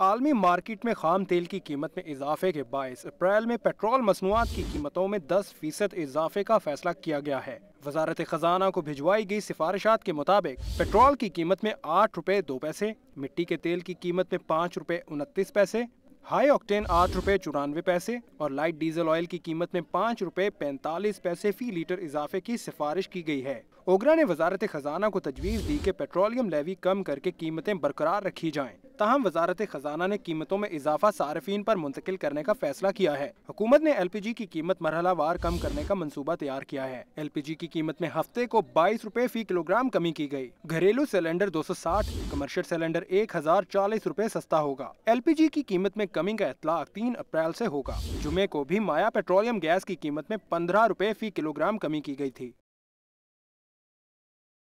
आलमी मार्केट में खाम तेल की कीमत में इजाफे के बायस अप्रैल में पेट्रोल मसनूआत की कीमतों में 10 फीसद इजाफे का फैसला किया गया है वजारत खजाना को भिजवाई गई सिफारिशात के मुताबिक पेट्रोल की कीमत में आठ रुपए दो पैसे मिट्टी के तेल की कीमत में पाँच रुपए उनतीस पैसे हाई ऑक्टेन आठ रुपए चौरानवे पैसे और लाइट डीजल ऑयल की कीमत में पाँच रुपए पैंतालीस पैसे फी लीटर इजाफे की सिफारिश की गई है ओगरा ने वजारत खजाना को तजवीज़ दी कि पेट्रोलियम लेवी कम करके कीमतें बरकरार रखी जाएं। तहम वजारत खजाना ने कीमतों में इजाफा सार्फिन पर मुंतकिल करने का फैसला किया है हुकूमत ने एल पी जी की कीमत मरहला वार कम करने का मनसूबा तैयार किया है एल पी जी की कीमत में हफ्ते को बाईस रूपए फी किलोग्राम कमी की गयी घरेलू सिलेंडर दो सौ साठ कमर्शियल सिलेंडर एक हजार चालीस रूपए सस्ता होगा एल पी जी की कीमत में कमी का इतला तीन अप्रैल ऐसी होगा जुमे को भी माया पेट्रोलियम गैस की कीमत में पंद्रह रूपए फी किलोग्राम कमी की गयी थी